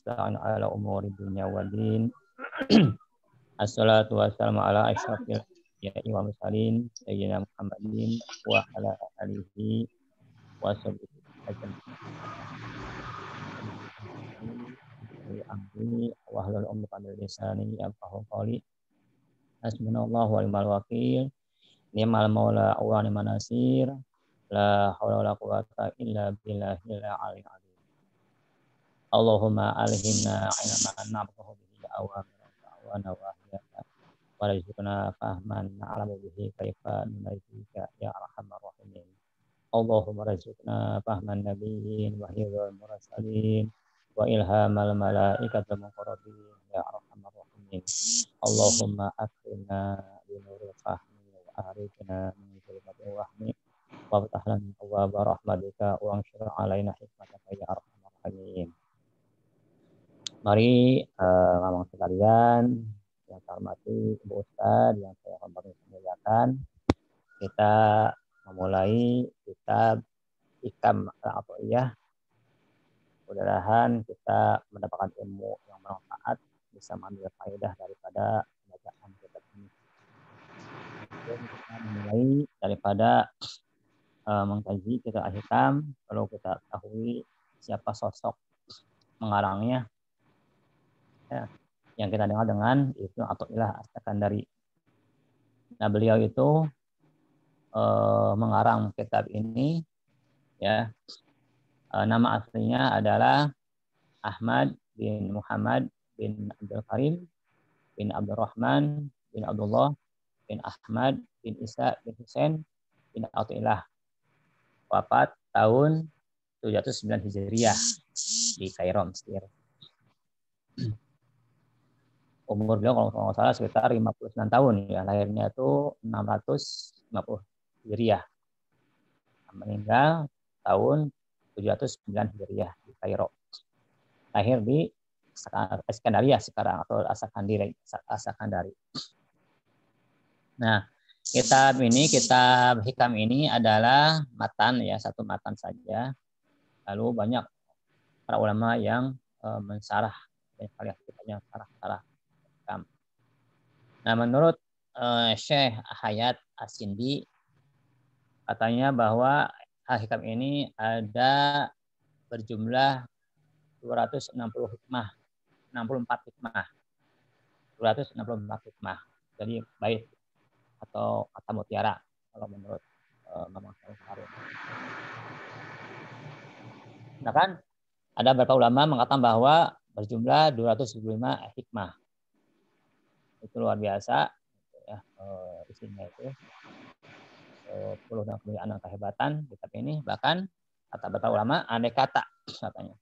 musta'an ala umuri dunya wa din. Assalatu wassalamu ala asyrafil anbiya'i wal mursalin sayyidina Muhammadin wa ala alihi wa sahbihi ajma'in. wa halal umri pandil lisani yaqahu qawli. Hasbunallahu wa ni'mal wakil. Ni'mal maula wa ni'man nasir. La haula wa la quwata illa billahil aliyil Allahumma alhimna ilma na'budu bihi awamira wa nawahiyata warzuqna fahman na'alamu bihi kaifa nunajjika ya arhamar rahimin Allahumma rizukna fahman nabiyin wa hidhal mursalin wa ilhamal malaikatil muqarrabin ya arhamar rahimin Allahumma akrimna bi fahmi wa arifna min zulmatil wahmi وافتح wa ابواب wa angshir alayna hikmataka ya ارحم rahimin Mari eh, ngomong sekalian yang saya hormati Ibu Ustaz yang saya hormati muliakan kita memulai kitab Ikam al iya mudah-mudahan kita mendapatkan ilmu yang bermanfaat bisa mengambil faedah daripada bacaan kitab ini kita memulai daripada uh, mengkaji kitab al-hikam perlu kita ketahui siapa sosok mengarangnya ya, yang kita dengar dengan itu Ibnu ilah as dari Nah, beliau itu eh, mengarang kitab ini ya. Eh, nama aslinya adalah Ahmad bin Muhammad bin Abdul Karim bin Abdul Rahman bin Abdullah bin Ahmad bin Isa bin Husain bin Atilah Wafat tahun 709 Hijriah di Kairo, Mesir umur beliau kalau nggak salah sekitar 59 tahun ya lahirnya itu 650 Hijriah meninggal tahun 709 Hijriah di Kairo lahir di Skandaria sekarang atau Asakandari Asakandari nah kitab ini kitab hikam ini adalah matan ya satu matan saja lalu banyak para ulama yang eh, mensarah banyak kali sarah sarah Nah, menurut uh, eh, Syekh Hayat Asindi katanya bahwa al-hikam ini ada berjumlah 260 hikmah, 64 hikmah. 264 hikmah. Jadi baik atau kata mutiara kalau menurut uh, eh, Mamang Harun. Nah kan ada beberapa ulama mengatakan bahwa berjumlah 275 hikmah itu luar biasa gitu ya uh, isinya itu uh, puluh dan kemuliaan anak kehebatan kitab ini bahkan kata kata ulama aneh kata katanya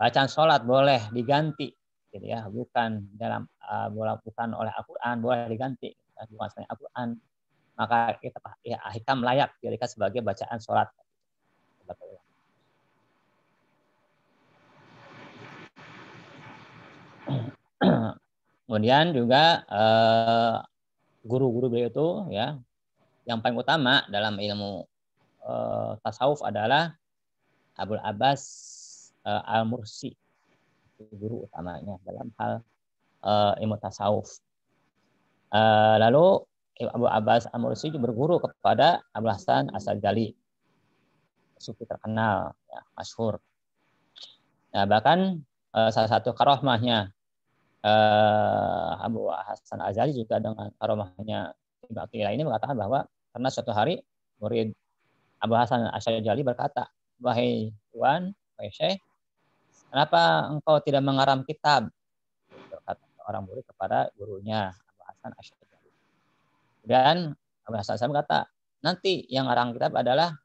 bacaan sholat boleh diganti gitu ya bukan dalam uh, bukan oleh Al-Quran boleh diganti bukan nah, selain Al-Quran maka kita ya, hikam layak dijadikan sebagai bacaan sholat Kemudian juga eh, guru-guru uh, beliau itu ya yang paling utama dalam ilmu uh, tasawuf adalah Abul Abbas uh, eh, Al Mursi guru utamanya dalam hal uh, ilmu tasawuf. Uh, lalu Abu Abbas Al Mursi juga berguru kepada Abu Hasan Jali sufi terkenal ya, masyhur. Nah, bahkan uh, salah satu karomahnya uh, Abu Hasan Azali juga dengan aromanya Ibnu Atiyah ini mengatakan bahwa karena suatu hari murid Abu Hasan Azali berkata, "Wahai Tuan, wahai Syekh, kenapa engkau tidak mengaram kitab?" Berkata gitu, orang murid kepada gurunya Abu Hasan Azali. Dan Abu Hasan Azali berkata, "Nanti yang ngarang kitab adalah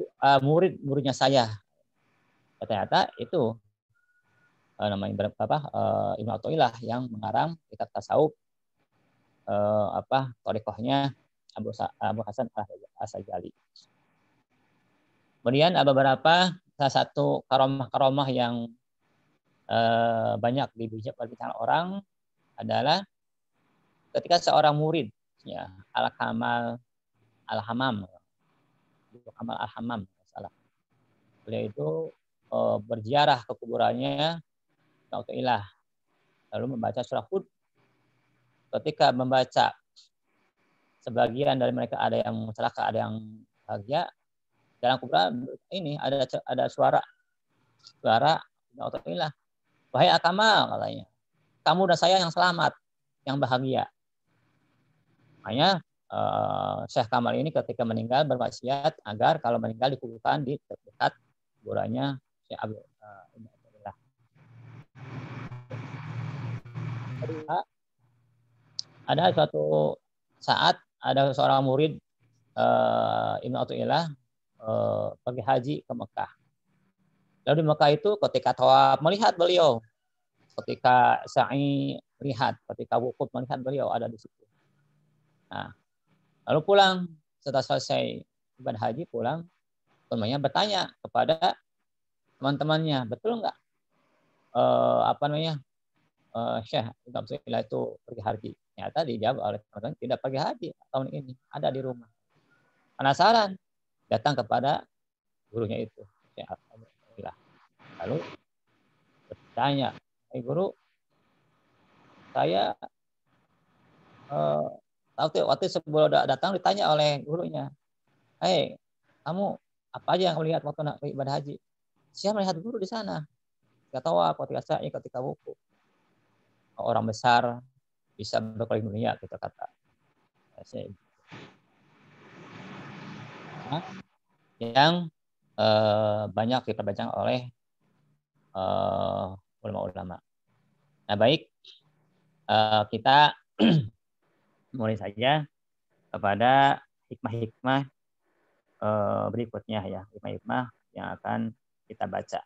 eh, murid-muridnya saya." Ternyata itu uh, eh, namanya apa uh, eh, Ibnu Athaillah yang mengarang kitab tasawuf uh, apa torikohnya Abu, Abu Hasan Al-Asajali. Kemudian ada beberapa salah satu karomah-karomah yang uh, banyak dibicarakan orang adalah ketika seorang murid ya al kamal al hamam kamal al hamam salah beliau itu berziarah ke kuburannya nautilah Lalu membaca surah Hud. Ketika membaca sebagian dari mereka ada yang celaka, ada yang bahagia. Dalam kuburan ini ada ada suara suara nautilah Wahai Akamal katanya. Kamu dan saya yang selamat, yang bahagia. hanya uh, eh, Syekh Kamal ini ketika meninggal berwasiat agar kalau meninggal dikuburkan di dekat kuburannya Syekh Abdul cerita ada suatu saat ada seorang murid uh, Ibnu Athaillah uh, eh, pergi haji ke Mekah. Lalu di Mekah itu ketika tawaf melihat beliau, ketika sa'i lihat, ketika wukuf melihat beliau ada di situ. Nah, lalu pulang setelah selesai ibadah haji pulang, temannya bertanya kepada teman-temannya, betul nggak Uh, apa namanya uh, Syekh Ibn Abdullah itu pergi haji. Ternyata dijawab oleh teman-teman tidak pergi haji tahun ini, ada di rumah. Penasaran, datang kepada gurunya itu, Syekh Lalu bertanya, hey guru, saya uh, waktu, waktu sebelum datang ditanya oleh gurunya, hei kamu apa aja yang kamu lihat waktu nak ibadah haji? Saya melihat guru di sana. tahu tawaf, tidak saya, ketika buku orang besar bisa berkeliling dunia kita gitu kata. Yang eh, banyak baca oleh eh, ulama-ulama. Nah baik, eh, kita mulai saja kepada hikmah-hikmah eh, berikutnya ya, hikmah-hikmah yang akan kita baca.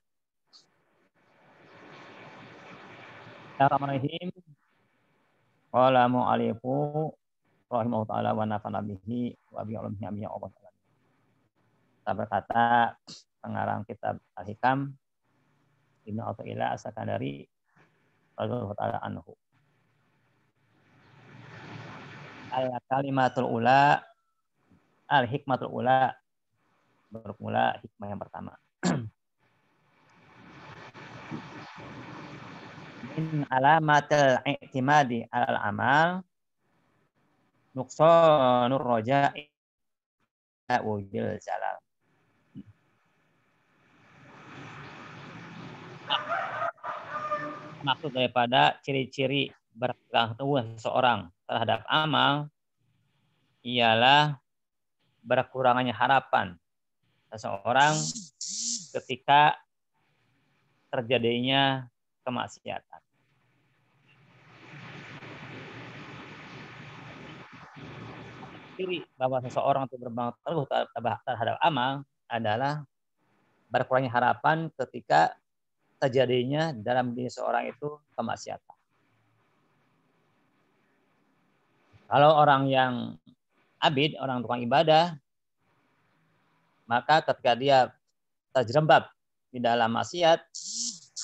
Bismillahirrahmanirrahim. Qala mu'alifu rahimahu wa nafana bihi wa bi ulamihi amin ya Allah Kita berkata pengarang kitab Al-Hikam Ibnu Athaillah As-Sakandari radhiyallahu ta'ala anhu. Al-kalimatul ula al-hikmatul ula bermula hikmah yang pertama. min alamatil i'timadi al amal nuqsanur roja'i wujil jalal. Maksud daripada ciri-ciri berpegang teguh seseorang terhadap amal ialah berkurangnya harapan seseorang ketika terjadinya kemaksiatan. Ciri bahwa seseorang itu berbangun teguh terhadap amal adalah berkurangnya harapan ketika terjadinya dalam diri seorang itu kemaksiatan. Kalau orang yang abid, orang tukang ibadah, maka ketika dia terjerembab di dalam maksiat,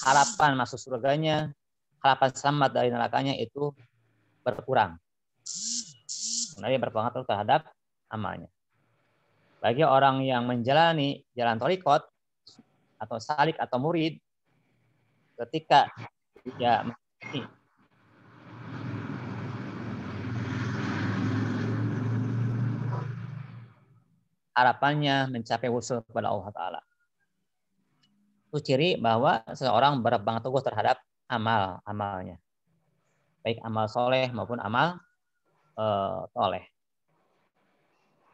harapan masuk surganya, harapan selamat dari nerakanya itu berkurang. Karena berpengaruh terhadap amalnya. Bagi orang yang menjalani jalan torikot, atau salik atau murid, ketika dia mati, harapannya mencapai usul kepada Allah Ta'ala itu ciri bahwa seseorang berpegang teguh terhadap amal amalnya baik amal soleh maupun amal uh,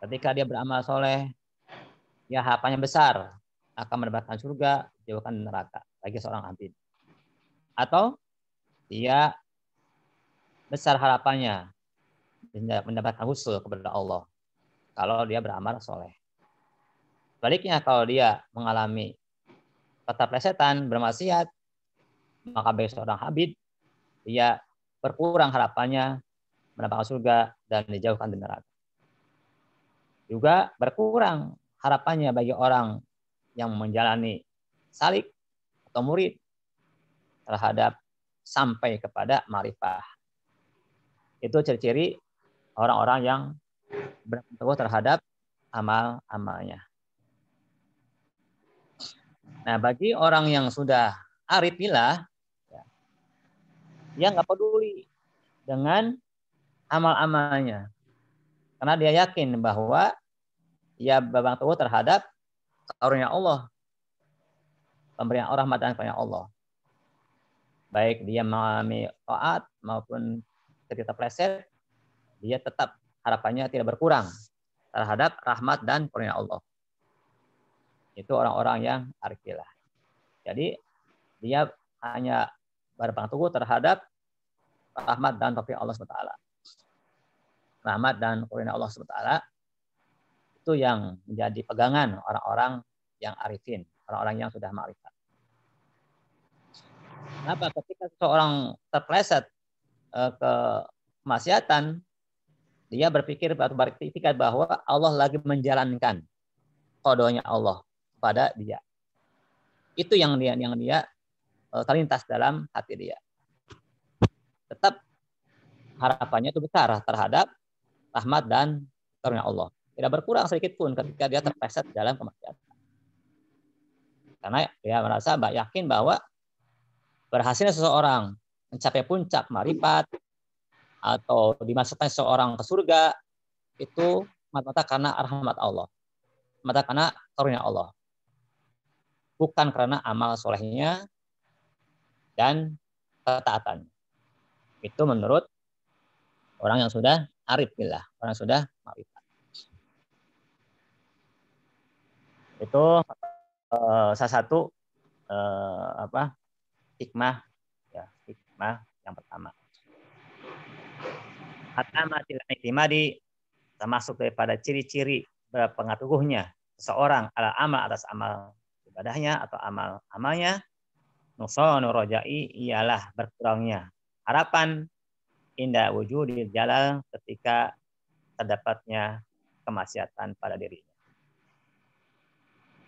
ketika dia beramal soleh ya harapannya besar akan mendapatkan surga jauhkan neraka bagi seorang abid atau dia besar harapannya mendapatkan husul kepada Allah kalau dia beramal soleh. Baliknya kalau dia mengalami terplesetan, bermaksiat, maka bagi seorang habib, ia berkurang harapannya mendapatkan surga dan dijauhkan dari neraka. Juga berkurang harapannya bagi orang yang menjalani salik atau murid terhadap sampai kepada marifah. Itu ciri-ciri orang-orang yang berpegang terhadap amal-amalnya. Nah, bagi orang yang sudah arifilah, ya, dia nggak peduli dengan amal-amalnya. Karena dia yakin bahwa ia berbank teguh terhadap karunia Allah. Pemberian orang dan karunia Allah. Baik dia mengalami taat maupun cerita pleset, dia tetap harapannya tidak berkurang terhadap rahmat dan karunia Allah itu orang-orang yang arkilah. Jadi dia hanya berpegang teguh terhadap rahmat dan taufik Allah SWT. Rahmat dan kurnia Allah SWT itu yang menjadi pegangan orang-orang yang arifin, orang-orang yang sudah ma'rifat. Kenapa? Ketika seseorang terpleset eh, ke kemaksiatan, dia berpikir atau berpikir bahwa Allah lagi menjalankan kodonya Allah kepada dia. Itu yang dia yang dia eh, terlintas dalam hati dia. Tetap harapannya itu besar terhadap rahmat dan karunia Allah. Tidak berkurang sedikit pun ketika dia terpeset dalam kemaksiatan. Karena dia merasa yakin bahwa berhasilnya seseorang mencapai puncak maripat atau dimasukkan seseorang ke surga itu mata-mata karena rahmat Allah. Mata karena karunia Allah bukan karena amal solehnya dan ketaatan. Itu menurut orang yang sudah arif bila orang yang sudah ma'rifat. Itu eh, salah satu eh, apa hikmah ya hikmah yang pertama. Atama tidak iktimadi termasuk daripada ciri-ciri berpengaruhnya seorang ala amal atas amal ibadahnya atau amal amalnya nusanu rojai ialah berkurangnya harapan indah wujud jalal ketika terdapatnya kemaksiatan pada dirinya.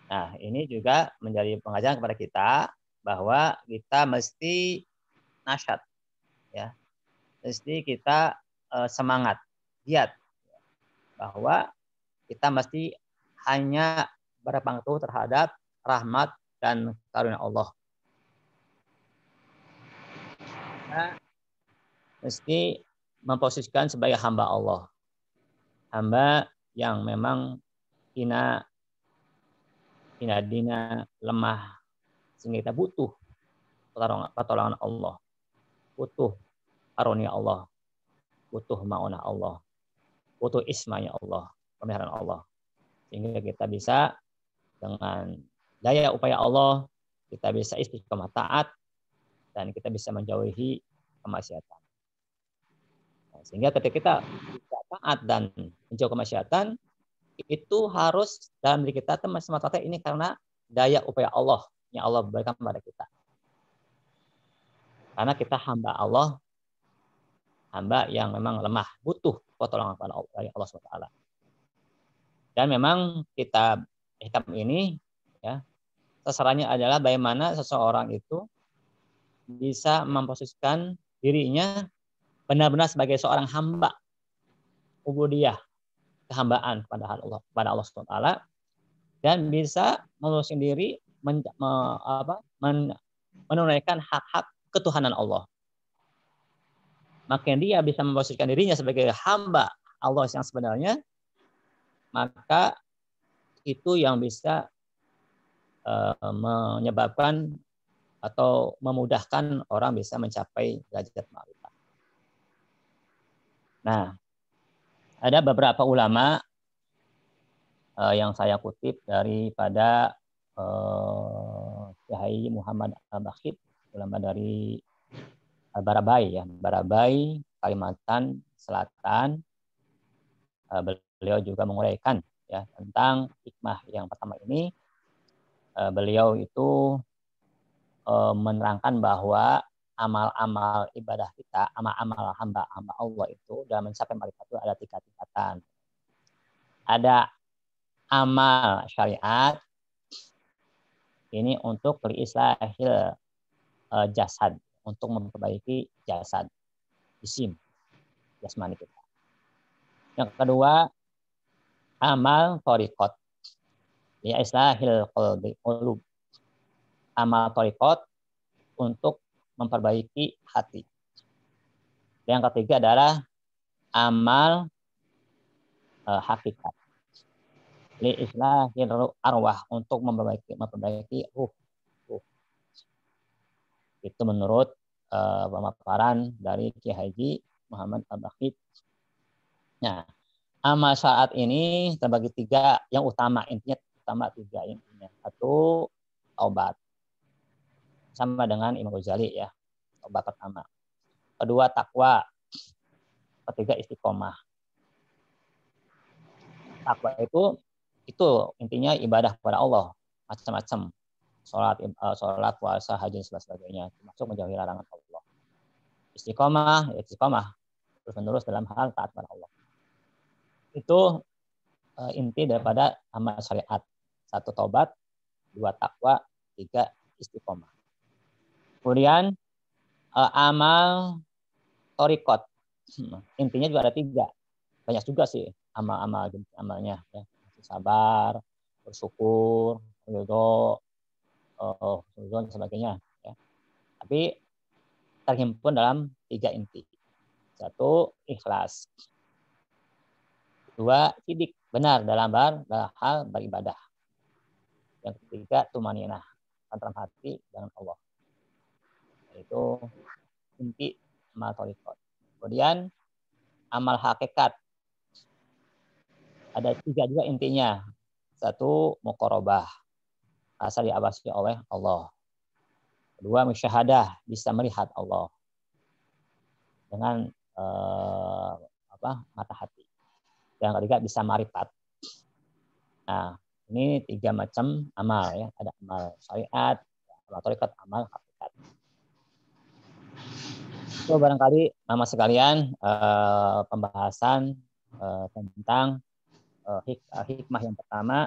Nah, ini juga menjadi pengajaran kepada kita bahwa kita mesti nasyat ya. Mesti kita e, semangat, giat bahwa kita mesti hanya berpangku terhadap rahmat dan karunia Allah. Kita mesti memposisikan sebagai hamba Allah. Hamba yang memang ina ina dina lemah sehingga kita butuh pertolongan, Allah. Butuh karunia Allah. Butuh mauna Allah. Butuh ismanya Allah, pemeliharaan Allah. Sehingga kita bisa dengan daya upaya Allah, kita bisa istiqomah taat, dan kita bisa menjauhi kemaksiatan. Nah, sehingga ketika kita taat dan menjauh kemaksiatan, itu harus dalam diri kita teman semata ini karena daya upaya Allah yang Allah berikan kepada kita. Karena kita hamba Allah, hamba yang memang lemah, butuh pertolongan dari Allah SWT. Dan memang kita hitam ini ya sasarannya adalah bagaimana seseorang itu bisa memposisikan dirinya benar-benar sebagai seorang hamba ubudiyah kehambaan kepada Allah kepada Allah SWT dan bisa meluruskan diri men, me, apa, men, menunaikan hak-hak ketuhanan Allah. Makin dia bisa memposisikan dirinya sebagai hamba Allah yang sebenarnya, maka itu yang bisa Eh, menyebabkan atau memudahkan orang bisa mencapai derajat ma'rifah. Nah, ada beberapa ulama eh, yang saya kutip daripada eh, Kiai Muhammad Al-Bakhid, ulama dari Barabai ya, Barabai Kalimantan Selatan. Beliau juga menguraikan ya tentang hikmah yang pertama ini Eh, beliau itu eh, menerangkan bahwa amal-amal ibadah kita, amal-amal hamba-hamba Allah itu dalam mencapai malaikat itu ada tiga tingkatan. Ada amal syariat, ini untuk liislahil eh, jasad, untuk memperbaiki jasad, isim, jasmani kita. Yang kedua, amal torikot li islahil qalbi qulub amal torikot untuk memperbaiki hati. Yang ketiga adalah amal uh, hakikat. Li islahil arwah untuk memperbaiki memperbaiki ruh. ruh. Itu menurut e, pemaparan dari Kiai Haji Muhammad al Nah, amal saat ini terbagi tiga yang utama. Intinya pertama tiga intinya. Satu taubat. Sama dengan Imam Ghazali ya. Taubat pertama. Kedua takwa. Ketiga istiqomah. Takwa itu itu intinya ibadah kepada Allah macam-macam sholat eh, sholat puasa haji dan sebagainya termasuk menjauhi larangan Allah istiqomah ya istiqomah terus menerus dalam hal taat kepada Allah itu eh, inti daripada amal syariat satu tobat, dua takwa, tiga istiqomah. Kemudian uh, amal torikot. Hmm, intinya juga ada tiga. Banyak juga sih amal-amal amalnya. Ya. Sabar, bersyukur, ridho, uh, dan sebagainya. Ya. Tapi terhimpun dalam tiga inti. Satu, ikhlas. Dua, sidik. Benar dalam, bar, dalam hal beribadah. Yang ketiga tumaninah, antara hati dengan Allah. Itu inti amal torikot. Kemudian amal hakikat. Ada tiga juga intinya. Satu, mukorobah. Asal diawasi oleh Allah. Kedua, musyahadah. Bisa melihat Allah. Dengan eh, apa mata hati. Yang ketiga, bisa maripat Nah, ini tiga macam amal ya. Ada amal syariat, amal tarikat, amal hakikat. So barangkali nama sekalian uh, pembahasan uh, tentang uh, hik hikmah yang pertama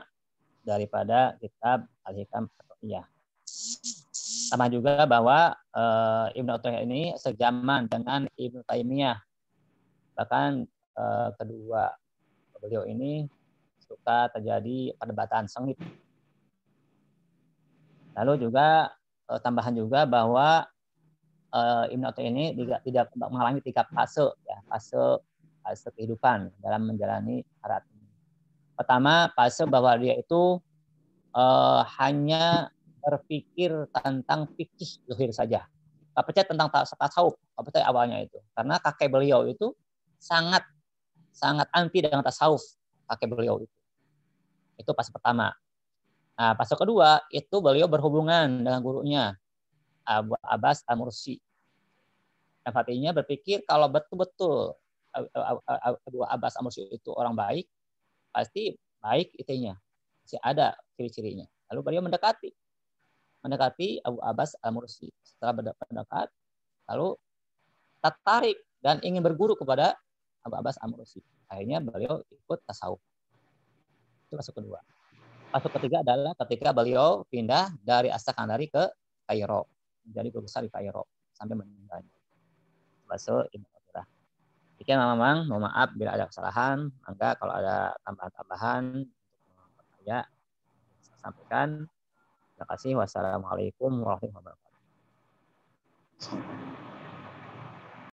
daripada kitab Al-Hikam atau ya. Sama juga bahwa eh, Ibnu Taimiyah ini sejaman dengan Ibnu Taimiyah. Bahkan kedua beliau ini suka gitu terjadi perdebatan sengit. Lalu juga eh, tambahan juga bahwa eh, Ibn Atta ini tidak, tidak mengalami tiga fase, ya, fase fase kehidupan dalam menjalani syarat Pertama, fase bahwa dia itu eh, hanya berpikir tentang fikih zuhir saja. Gak percaya tentang tasawuf, gak percaya awalnya itu. Karena kakek beliau itu sangat sangat anti dengan tasawuf kakek beliau itu. Itu pas pertama. Nah, pas kedua itu beliau berhubungan dengan gurunya Abu Abbas Al Mursi. Dan Fatihnya berpikir kalau betul-betul Abu Abbas Al Mursi itu orang baik, pasti baik itunya. Si ada ciri-cirinya. Lalu beliau mendekati. Mendekati Abu Abbas Al Mursi. Setelah mendekat, lalu tertarik dan ingin berguru kepada Abu Abbas Al Mursi. Akhirnya beliau ikut tasawuf itu masuk kedua. Masuk ketiga adalah ketika beliau pindah dari Astakandari ke Kairo. Jadi berbesar di Kairo sampai meninggalnya. Masuk Ibnu Abdullah. Jika memang mohon maaf bila ada kesalahan, maka kalau ada tambahan-tambahan ya saya sampaikan. Terima kasih. Wassalamualaikum warahmatullahi wabarakatuh.